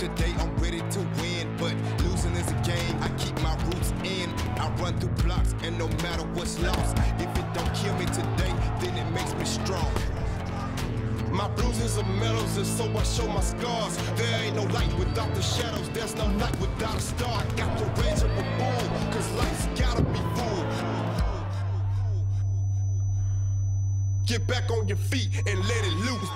today, I'm ready to win. But losing is a game, I keep my roots in. I run through blocks, and no matter what's lost, if it don't kill me today, then it makes me strong. My bruises are medals, and so I show my scars. There ain't no light without the shadows, there's no night without a star. I got the rage of a bull, cause life's gotta be full. Get back on your feet and let it loose.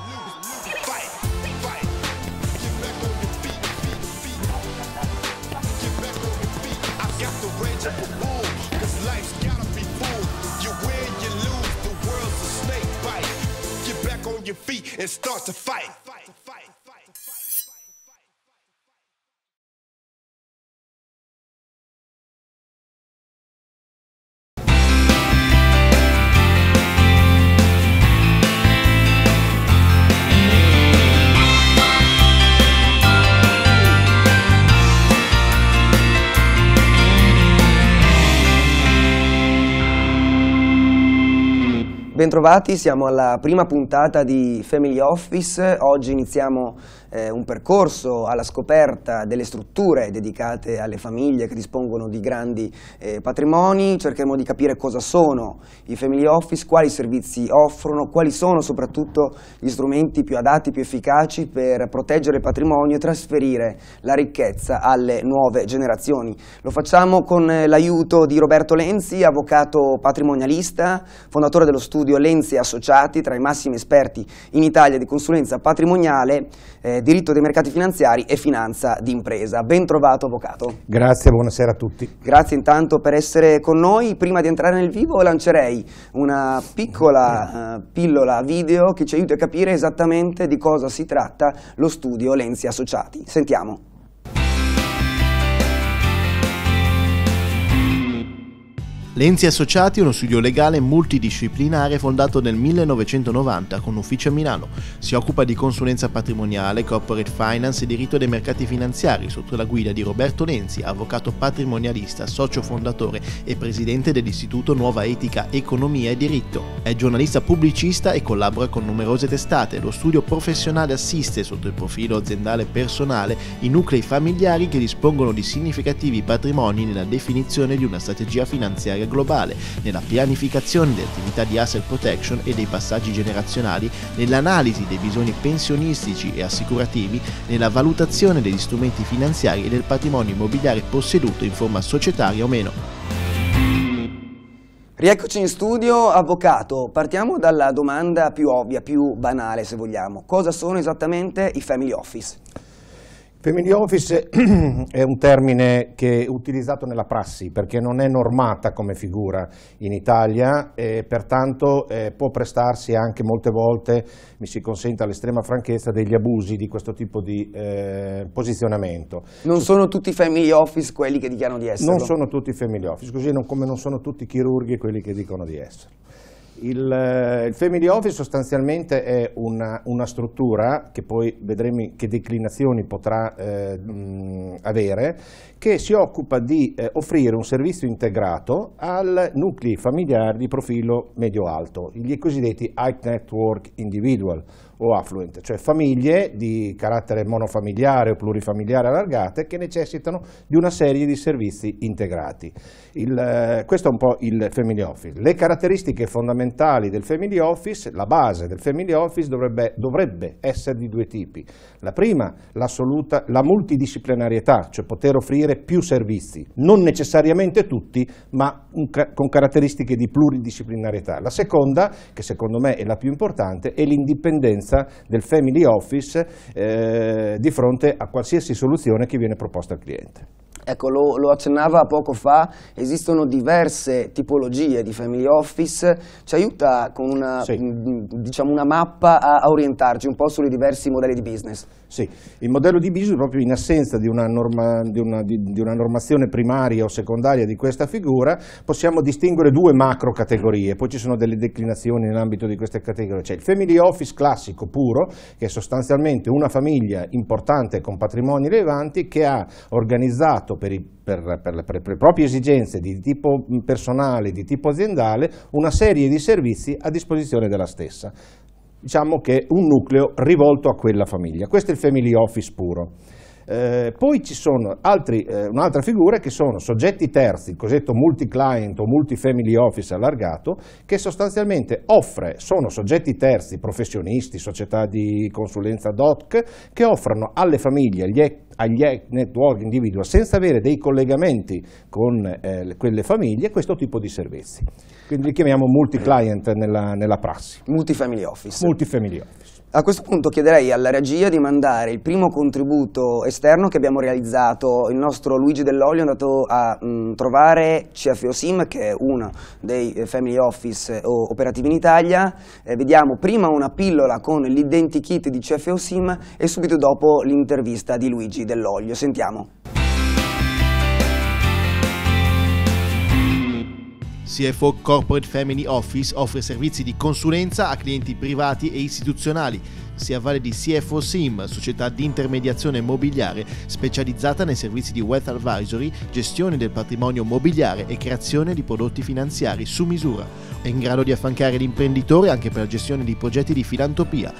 and start to fight. Bentrovati, siamo alla prima puntata di Family Office. Oggi iniziamo eh, un percorso alla scoperta delle strutture dedicate alle famiglie che dispongono di grandi eh, patrimoni. Cercheremo di capire cosa sono i Family Office, quali servizi offrono, quali sono soprattutto gli strumenti più adatti, più efficaci per proteggere il patrimonio e trasferire la ricchezza alle nuove generazioni. Lo facciamo con eh, l'aiuto di Roberto Lenzi, avvocato patrimonialista, fondatore dello studio studio Lenzi Associati, tra i massimi esperti in Italia di consulenza patrimoniale, eh, diritto dei mercati finanziari e finanza d'impresa. Ben trovato avvocato. Grazie, buonasera a tutti. Grazie intanto per essere con noi. Prima di entrare nel vivo lancerei una piccola eh, pillola video che ci aiuti a capire esattamente di cosa si tratta lo studio Lenzi e Associati. Sentiamo. Lenzi Associati è uno studio legale multidisciplinare fondato nel 1990 con ufficio a Milano. Si occupa di consulenza patrimoniale, corporate finance e diritto dei mercati finanziari sotto la guida di Roberto Lenzi, avvocato patrimonialista, socio fondatore e presidente dell'Istituto Nuova Etica, Economia e Diritto. È giornalista pubblicista e collabora con numerose testate. Lo studio professionale assiste sotto il profilo aziendale personale i nuclei familiari che dispongono di significativi patrimoni nella definizione di una strategia finanziaria carattere globale, nella pianificazione delle attività di asset protection e dei passaggi generazionali, nell'analisi dei bisogni pensionistici e assicurativi, nella valutazione degli strumenti finanziari e del patrimonio immobiliare posseduto in forma societaria o meno. Rieccoci in studio, avvocato, partiamo dalla domanda più ovvia, più banale se vogliamo. Cosa sono esattamente i family office? Family office è un termine che è utilizzato nella prassi perché non è normata come figura in Italia e pertanto eh, può prestarsi anche molte volte, mi si consenta l'estrema franchezza, degli abusi di questo tipo di eh, posizionamento. Non sono tutti family office quelli che dichiarano di essere. Non sono tutti family office, così non, come non sono tutti chirurghi quelli che dicono di essere il, eh, il Family Office sostanzialmente è una, una, struttura, che poi vedremo che declinazioni potrà eh, mh, avere, che si occupa di eh, offrire un servizio integrato al nucleo familiare di profilo medio-alto, gli cosiddetti high network individual, o affluent, cioè famiglie di carattere monofamiliare o plurifamiliare allargate che necessitano di una serie di servizi integrati. Il, eh, questo è un po' il family office. Le caratteristiche fondamentali del family office, la base del family office dovrebbe, dovrebbe essere di due tipi. La prima, la multidisciplinarietà, cioè poter offrire più servizi, non necessariamente tutti, ma un, con caratteristiche di pluridisciplinarietà. La seconda, che secondo me è la più importante, è l'indipendenza presenza del family office eh, di fronte a qualsiasi soluzione che viene proposta al cliente. Ecco, lo, lo, accennava poco fa, esistono diverse tipologie di family office, ci aiuta con una, sì. Mm, diciamo una mappa a, orientarci un po' sui diversi modelli di business. Sì, il modello di business proprio in assenza di una, norma, di, una, di, di una, normazione primaria o secondaria di questa figura possiamo distinguere due macro categorie, poi ci sono delle declinazioni nell'ambito di queste categorie, c'è il family office classico puro che è sostanzialmente una famiglia importante con patrimoni rilevanti che ha organizzato per, i, per, per, per le proprie esigenze di tipo personale, di tipo aziendale, una serie di servizi a disposizione della stessa diciamo che un nucleo rivolto a quella famiglia. Questo è il family office puro. Eh, poi ci sono altri, eh, un'altra figura che sono soggetti terzi, il cosiddetto multi-client o multi-family office allargato, che sostanzialmente offre, sono soggetti terzi, professionisti, società di consulenza DOC, che offrono alle famiglie, agli, agli network individual, senza avere dei collegamenti con eh, quelle famiglie, questo tipo di servizi. Quindi li chiamiamo multi-client nella, nella prassi. Multi-family office. Multi-family office. A questo punto chiederei alla regia di mandare il primo contributo esterno che abbiamo realizzato. Il nostro Luigi Dell'Olio è andato a mh, mm, trovare CFO Sim, che è uno dei eh, Family Office eh, operativi in Italia. Eh, vediamo prima una pillola con l'identikit di CFO Sim e subito dopo l'intervista di Luigi Dell'Olio. Sentiamo. CFO Corporate Family Office offre servizi di consulenza a clienti privati e istituzionali. Si avvale di CFO Sim, società di intermediazione immobiliare specializzata nei servizi di wealth advisory, gestione del patrimonio mobiliare e creazione di prodotti finanziari su misura. È in grado di affiancare l'imprenditore anche per la gestione di progetti di filantropia.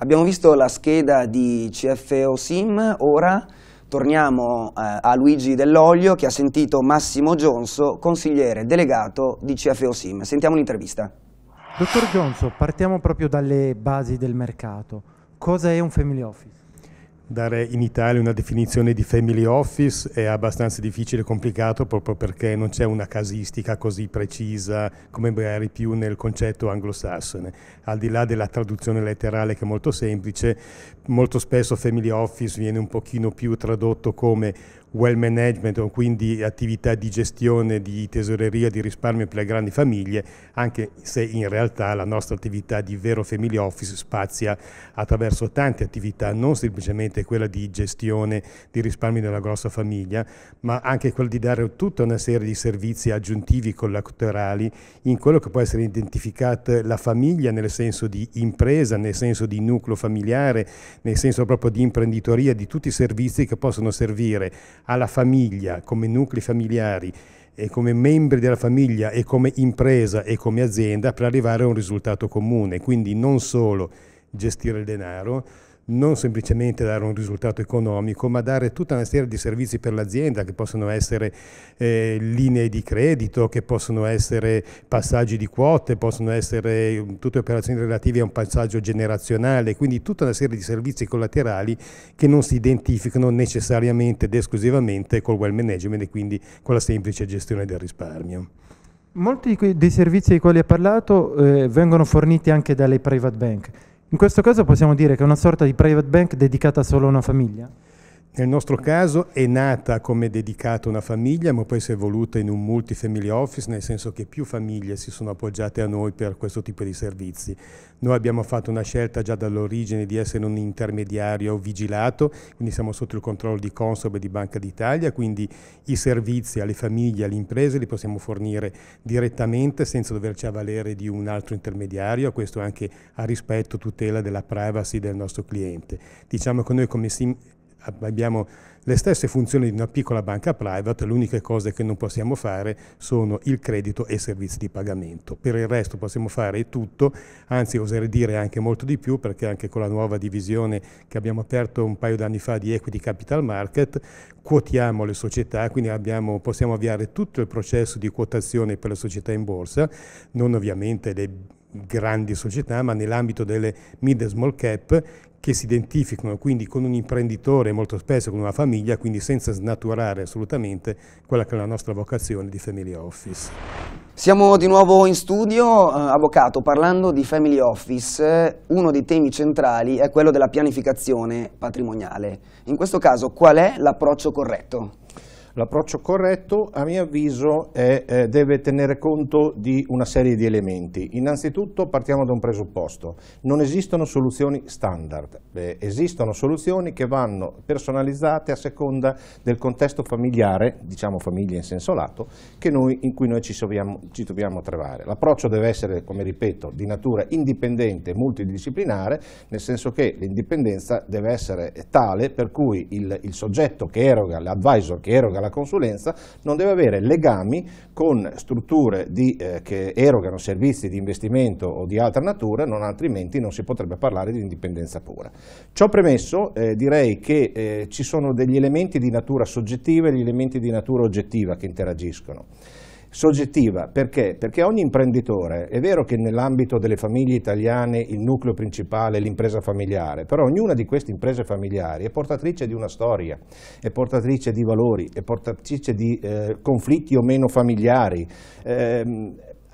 Abbiamo visto la scheda di CFO Sim, ora Torniamo eh, a Luigi Dell'Oglio che ha sentito Massimo Gionso, consigliere delegato di CFO Sim. Sentiamo l'intervista. Dottor Gionso, partiamo proprio dalle basi del mercato. Cosa è un family office? dare in Italia una definizione di family office è abbastanza difficile e complicato proprio perché non c'è una casistica così precisa come magari più nel concetto anglosassone. Al di là della traduzione letterale che è molto semplice, molto spesso family office viene un pochino più tradotto come well management, quindi attività di gestione di tesoreria, di risparmio per le grandi famiglie, anche se in realtà la nostra attività di vero family office spazia attraverso tante attività, non semplicemente quella di gestione di risparmio della grossa famiglia, ma anche quella di dare tutta una serie di servizi aggiuntivi collaterali in quello che può essere identificata la famiglia nel senso di impresa, nel senso di nucleo familiare, nel senso proprio di imprenditoria, di tutti i servizi che possono servire alla famiglia come nuclei familiari e come membri della famiglia e come impresa e come azienda per arrivare a un risultato comune, quindi non solo gestire il denaro, non semplicemente dare un risultato economico, ma dare tutta una serie di servizi per l'azienda che possono essere eh, linee di credito, che possono essere passaggi di quote, possono essere mm, tutte operazioni relative a un passaggio generazionale, quindi tutta una serie di servizi collaterali che non si identificano necessariamente ed esclusivamente col well management e quindi con la semplice gestione del risparmio. Molti dei servizi di cui ha parlato eh, vengono forniti anche dalle private bank. In questo caso possiamo dire che è una sorta di private bank dedicata solo a una famiglia? Nel nostro caso è nata come dedicata una famiglia, ma poi si è evoluta in un multifamily office, nel senso che più famiglie si sono appoggiate a noi per questo tipo di servizi. Noi abbiamo fatto una scelta già dall'origine di essere un intermediario vigilato, quindi siamo sotto il controllo di Consob e di Banca d'Italia, quindi i servizi alle famiglie, alle imprese li possiamo fornire direttamente senza doverci avvalere di un altro intermediario, questo anche a rispetto tutela della privacy del nostro cliente. Diciamo che noi come, abbiamo le stesse funzioni di una piccola banca private, le uniche cose che non possiamo fare sono il credito e i servizi di pagamento. Per il resto possiamo fare tutto, anzi oserei dire anche molto di più perché anche con la nuova divisione che abbiamo aperto un paio d'anni fa di Equity Capital Market, quotiamo le società, quindi abbiamo, possiamo avviare tutto il processo di quotazione per le società in borsa, non ovviamente le grandi società, ma nell'ambito delle mid e small cap che si identificano quindi con un imprenditore, molto spesso con una famiglia, quindi senza snaturare assolutamente quella che è la nostra vocazione di family office. Siamo di nuovo in studio, eh, Avvocato, parlando di family office, uno dei temi centrali è quello della pianificazione patrimoniale. In questo caso qual è l'approccio corretto? L'approccio corretto, a mio avviso, è, eh, deve tenere conto di una serie di elementi. Innanzitutto partiamo da un presupposto. Non esistono soluzioni standard, eh, esistono soluzioni che vanno personalizzate a seconda del contesto familiare, diciamo famiglia in senso lato, noi, in cui noi ci, soviamo, ci dobbiamo trovare. L'approccio deve essere, come ripeto, di natura indipendente e multidisciplinare, nel senso che l'indipendenza deve essere tale per cui il, il soggetto che eroga, l'advisor che eroga alla consulenza non deve avere legami con strutture di, eh, che erogano servizi di investimento o di altra natura, non altrimenti non si potrebbe parlare di indipendenza pura. Ciò premesso eh, direi che eh, ci sono degli elementi di natura soggettiva e degli elementi di natura oggettiva che interagiscono. Soggettiva, perché? Perché ogni imprenditore, è vero che nell'ambito delle famiglie italiane il nucleo principale è l'impresa familiare, però ognuna di queste imprese familiari è portatrice di una storia, è portatrice di valori, è portatrice di eh, conflitti o meno familiari, eh,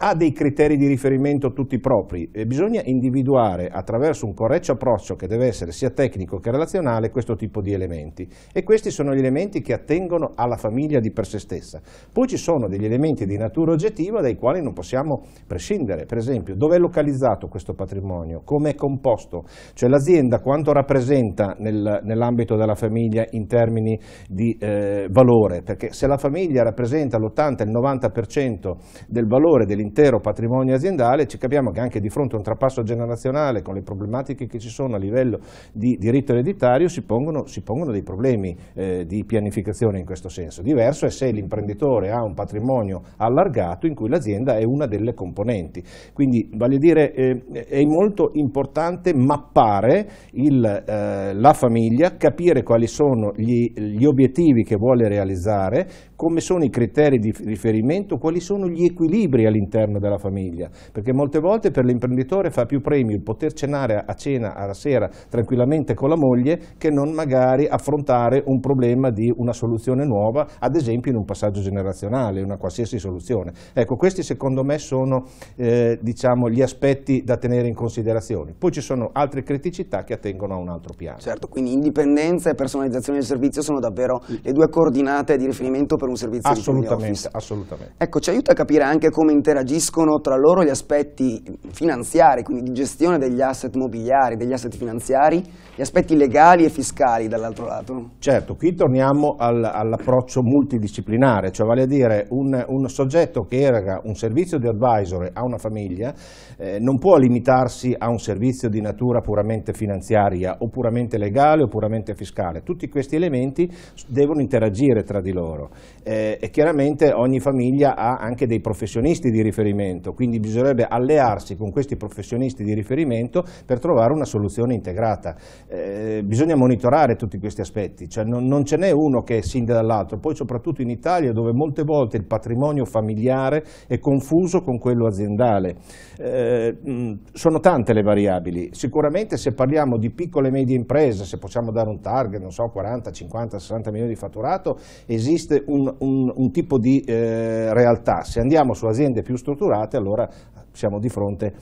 ha dei criteri di riferimento tutti propri e bisogna individuare attraverso un corretto approccio che deve essere sia tecnico che relazionale questo tipo di elementi e questi sono gli elementi che attengono alla famiglia di per sé stessa. Poi ci sono degli elementi di natura oggettiva dai quali non possiamo prescindere, per esempio dove è localizzato questo patrimonio, come è composto, cioè l'azienda quanto rappresenta nel, nell'ambito della famiglia in termini di eh, valore, perché se la famiglia rappresenta l'80 90% del valore dell'interno l'intero patrimonio aziendale, ci capiamo che anche di fronte a un trapasso generazionale con le problematiche che ci sono a livello di diritto ereditario si pongono, si pongono dei problemi eh, di pianificazione in questo senso. Diverso è se l'imprenditore ha un patrimonio allargato in cui l'azienda è una delle componenti. Quindi voglio dire eh, è molto importante mappare il, eh, la famiglia, capire quali sono gli, gli obiettivi che vuole realizzare, come sono i criteri di riferimento, quali sono gli equilibri all'interno della famiglia, perché molte volte per l'imprenditore fa più premio il poter cenare a cena alla sera tranquillamente con la moglie che non magari affrontare un problema di una soluzione nuova, ad esempio in un passaggio generazionale, una qualsiasi soluzione. Ecco, questi secondo me sono eh, diciamo, gli aspetti da tenere in considerazione. Poi ci sono altre criticità che attengono a un altro piano. Certo, quindi indipendenza e personalizzazione del servizio sono davvero le due coordinate di riferimento per un servizio assolutamente, di assolutamente. Ecco, ci aiuta a capire anche come interagiscono tra loro gli aspetti finanziari, quindi di gestione degli asset mobiliari, degli asset finanziari, gli aspetti legali e fiscali dall'altro lato. Certo, qui torniamo al, all'approccio multidisciplinare, cioè vale a dire un, un, soggetto che erga un servizio di advisor a una famiglia eh, non può limitarsi a un servizio di natura puramente finanziaria o puramente legale o puramente fiscale. Tutti questi elementi devono interagire tra di loro eh, e chiaramente ogni famiglia ha anche dei professionisti di riferimento, quindi bisognerebbe allearsi con questi professionisti di riferimento per trovare una soluzione integrata. Eh, bisogna monitorare tutti questi aspetti, cioè non, non ce n'è uno che è sindaco dall'altro, poi soprattutto in Italia dove molte volte il patrimonio familiare è confuso con quello aziendale. Eh, mh, sono tante le variabili, sicuramente se parliamo di piccole e medie imprese, se possiamo dare un target, non so, 40, 50, 60 milioni di fatturato, esiste un un, un, tipo di eh, realtà. Se andiamo su aziende più strutturate, allora siamo di fronte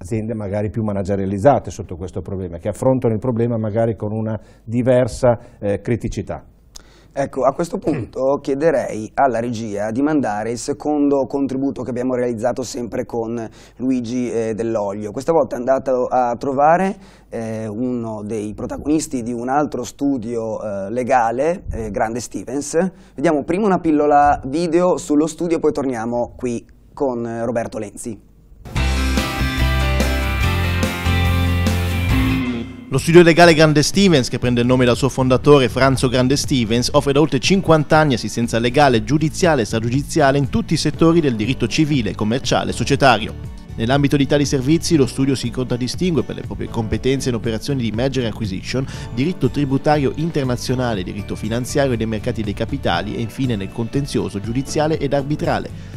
aziende magari più managerializzate sotto questo problema, che affrontano il problema magari con una diversa eh, criticità. Ecco, a questo punto chiederei alla regia di mandare il secondo contributo che abbiamo realizzato sempre con Luigi eh, Dell'Olio. Questa volta è andato a trovare eh, uno dei protagonisti di un altro studio eh, legale, eh, Grande Stevens. Vediamo prima una pillola video sullo studio e poi torniamo qui con eh, Roberto Lenzi. Lo studio legale Grande Stevens, che prende il nome dal suo fondatore Franzo Grande Stevens, offre da oltre 50 anni assistenza legale, giudiziale e stragiudiziale in tutti i settori del diritto civile, commerciale e societario. Nell'ambito di tali servizi lo studio si contraddistingue per le proprie competenze in operazioni di merger acquisition, diritto tributario internazionale, diritto finanziario e dei mercati dei capitali e infine nel contenzioso giudiziale ed arbitrale.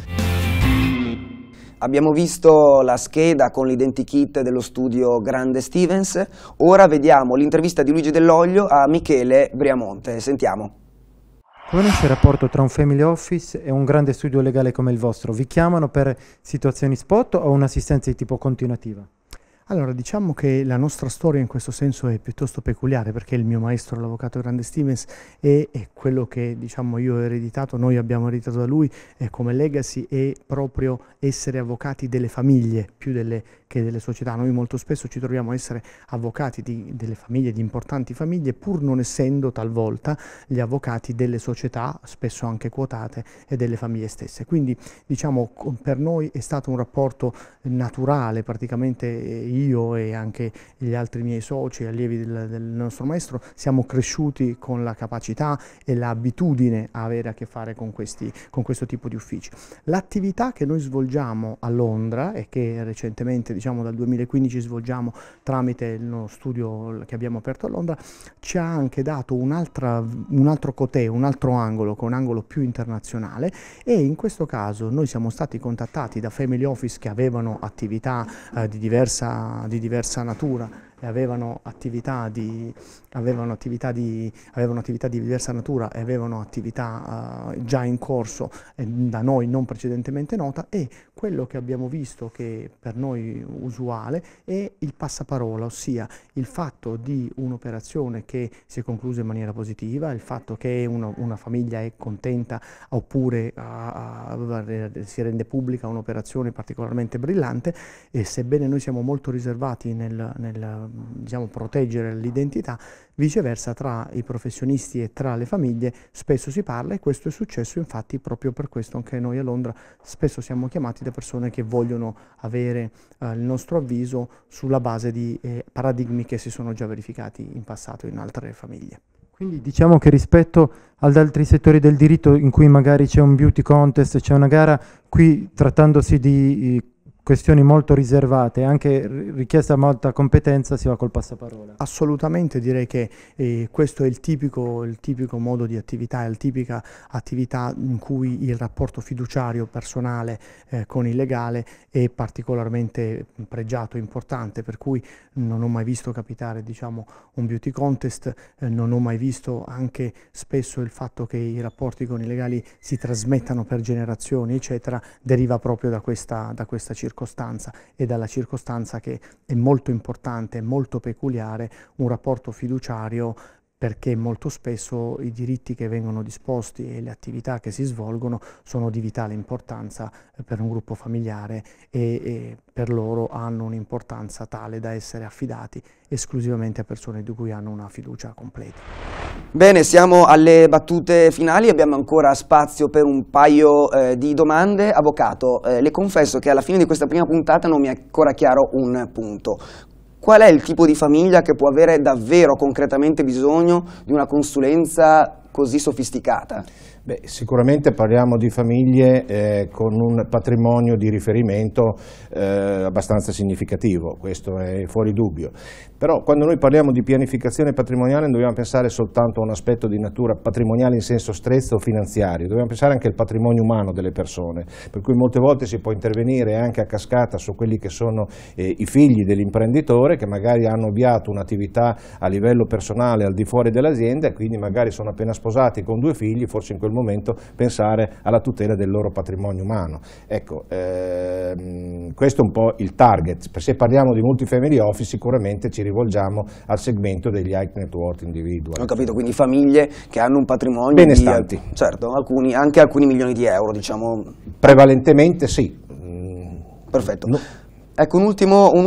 Abbiamo visto la scheda con l'identikit dello studio Grande Stevens, ora vediamo l'intervista di Luigi Dell'Oglio a Michele Briamonte, sentiamo. Qual è il rapporto tra un family office e un grande studio legale come il vostro? Vi chiamano per situazioni spot o un'assistenza di tipo continuativa? Allora, diciamo che la nostra storia in questo senso è piuttosto peculiare perché il mio maestro, l'avvocato Grande Stevens, è, è quello che diciamo, io ho ereditato, noi abbiamo ereditato da lui eh, come legacy, è proprio essere avvocati delle famiglie più delle, che delle società. Noi molto spesso ci troviamo a essere avvocati di, delle famiglie, di importanti famiglie, pur non essendo talvolta gli avvocati delle società, spesso anche quotate, e delle famiglie stesse. Quindi diciamo per noi è stato un rapporto naturale, praticamente eh, io e anche gli altri miei soci, allievi del, del nostro maestro, siamo cresciuti con la capacità e l'abitudine a avere a che fare con, questi, con questo tipo di uffici. L'attività che noi svolgiamo a Londra e che recentemente, diciamo dal 2015, svolgiamo tramite il nostro studio che abbiamo aperto a Londra, ci ha anche dato un, altro cotè, un altro angolo, con un angolo più internazionale e in questo caso noi siamo stati contattati da family office che avevano attività eh, di diversa di diversa natura avevano attività di, avevano attività di, avevano attività di diversa natura e avevano attività eh, già in corso eh, da noi non precedentemente nota e quello che abbiamo visto che per noi usuale è il passaparola, ossia il fatto di un'operazione che si è conclusa in maniera positiva, il fatto che uno, una famiglia è contenta oppure uh, si rende pubblica un'operazione particolarmente brillante e sebbene noi siamo molto riservati nel, nel diciamo, proteggere l'identità, viceversa tra i professionisti e tra le famiglie spesso si parla e questo è successo infatti proprio per questo anche noi a Londra spesso siamo chiamati da persone che vogliono avere eh, il nostro avviso sulla base di eh, paradigmi che si sono già verificati in passato in altre famiglie. Quindi diciamo che rispetto ad altri settori del diritto in cui magari c'è un beauty contest, c'è una gara, qui trattandosi di eh, questioni molto riservate, anche richiesta molta competenza, si va col passaparola. Assolutamente, direi che eh, questo è il tipico, il tipico, modo di attività, è la tipica attività in cui il rapporto fiduciario personale eh, con il legale è particolarmente pregiato, importante, per cui non ho mai visto capitare diciamo, un beauty contest, eh, non ho mai visto anche spesso il fatto che i rapporti con i legali si trasmettano per generazioni, eccetera, deriva proprio da questa, da questa circostanza circostanza e dalla circostanza che è molto importante, molto peculiare, un rapporto fiduciario perché molto spesso i diritti che vengono disposti e le attività che si svolgono sono di vitale importanza eh, per un gruppo familiare e, e per loro hanno un'importanza tale da essere affidati esclusivamente a persone di cui hanno una fiducia completa. Bene, siamo alle battute finali, abbiamo ancora spazio per un paio eh, di domande. Avvocato, eh, le confesso che alla fine di questa prima puntata non mi è ancora chiaro un punto. Qual è il tipo di famiglia che può avere davvero concretamente bisogno di una consulenza così sofisticata? Beh, sicuramente parliamo di famiglie eh, con un patrimonio di riferimento eh, abbastanza significativo, questo è fuori dubbio. Però quando noi parliamo di pianificazione patrimoniale non dobbiamo pensare soltanto a un aspetto di natura patrimoniale in senso stretto o finanziario, dobbiamo pensare anche al patrimonio umano delle persone, per cui molte volte si può intervenire anche a cascata su quelli che sono eh, i figli dell'imprenditore che magari hanno avviato un'attività a livello personale al di fuori dell'azienda e quindi magari sono appena sposati con due figli, forse in quel momento pensare alla tutela del loro patrimonio umano. Ecco, ehm, questo è un po' il target, se parliamo di multifamily office sicuramente ci rivolgiamo al segmento degli high net worth individual. Ho capito, quindi famiglie che hanno un patrimonio Benestanti. di certo, alcuni, anche alcuni milioni di euro, diciamo. Prevalentemente sì. Mm. Perfetto. No. Ecco, un'ultima un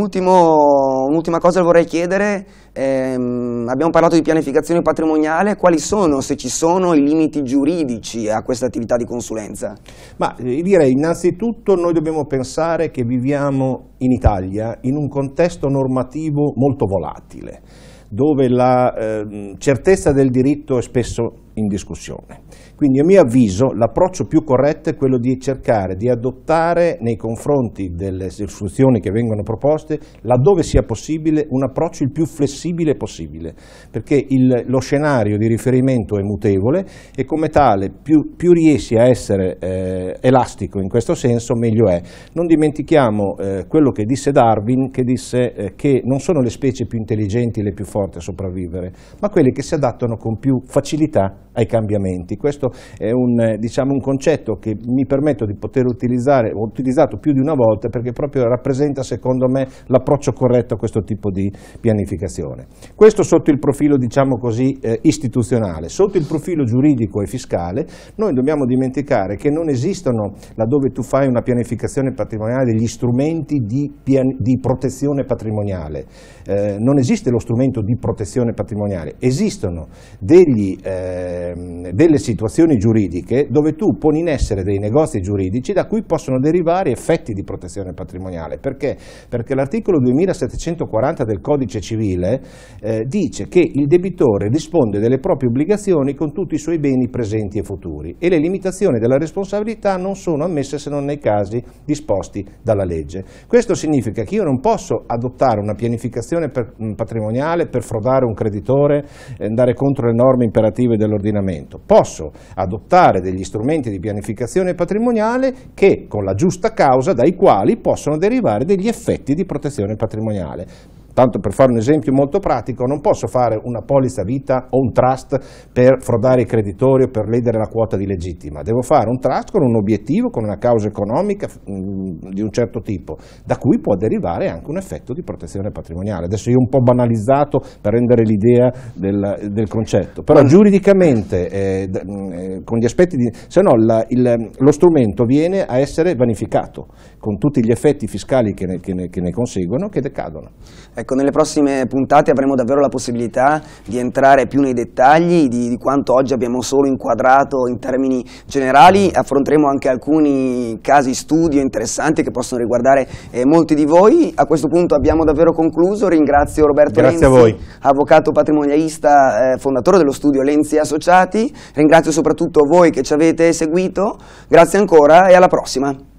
un cosa vorrei chiedere, ehm, abbiamo parlato di pianificazione patrimoniale, quali sono, se ci sono, i limiti giuridici a questa attività di consulenza? Ma eh, direi innanzitutto noi dobbiamo pensare che viviamo in Italia in un contesto normativo molto volatile, dove la eh, certezza del diritto è spesso in discussione. Quindi a mio avviso l'approccio più corretto è quello di cercare di adottare nei confronti delle soluzioni che vengono proposte, laddove sia possibile, un approccio il più flessibile possibile, perché il, lo scenario di riferimento è mutevole e come tale più, più riesci a essere eh, elastico in questo senso meglio è. Non dimentichiamo eh, quello che disse Darwin, che disse eh, che non sono le specie più intelligenti le più forti a sopravvivere, ma quelle che si adattano con più facilità ai cambiamenti. Questo questo è un, eh, diciamo, un concetto che mi permetto di poter utilizzare, ho utilizzato più di una volta perché proprio rappresenta secondo me l'approccio corretto a questo tipo di pianificazione. Questo sotto il profilo diciamo così, eh, istituzionale, sotto il profilo giuridico e fiscale noi dobbiamo dimenticare che non esistono laddove tu fai una pianificazione patrimoniale degli strumenti di, di protezione patrimoniale, eh, non esiste lo strumento di protezione patrimoniale, esistono degli, eh, delle situazioni situazioni giuridiche dove tu poni in essere dei negozi giuridici da cui possono derivare effetti di protezione patrimoniale. Perché? Perché l'articolo 2740 del codice civile eh, dice che il debitore risponde delle proprie obbligazioni con tutti i suoi beni presenti e futuri e le limitazioni della responsabilità non sono ammesse se non nei casi disposti dalla legge. Questo significa che io non posso adottare una pianificazione per, mh, mm, patrimoniale per frodare un creditore, eh, andare contro le norme imperative dell'ordinamento. Posso adottare degli strumenti di pianificazione patrimoniale che con la giusta causa dai quali possono derivare degli effetti di protezione patrimoniale. Tanto per fare un esempio molto pratico, non posso fare una polizza vita o un trust per frodare i creditori o per ledere la quota di legittima. Devo fare un trust con un obiettivo, con una causa economica mm, di un certo tipo, da cui può derivare anche un effetto di protezione patrimoniale. Adesso io ho un po' banalizzato per rendere l'idea del, del concetto, però Ma... giuridicamente, eh, mm, eh, con gli aspetti di... se no la, il, lo strumento viene a essere vanificato, con tutti gli effetti fiscali che ne, che ne, che ne conseguono, che decadono. Ecco. Ecco, nelle prossime puntate avremo davvero la possibilità di entrare più nei dettagli di, di quanto oggi abbiamo solo inquadrato in termini generali, affronteremo anche alcuni casi studio interessanti che possono riguardare eh, molti di voi. A questo punto abbiamo davvero concluso, ringrazio Roberto Grazie Lenzi, avvocato patrimonialista, eh, fondatore dello studio Lenzi Associati, ringrazio soprattutto voi che ci avete seguito, grazie ancora e alla prossima.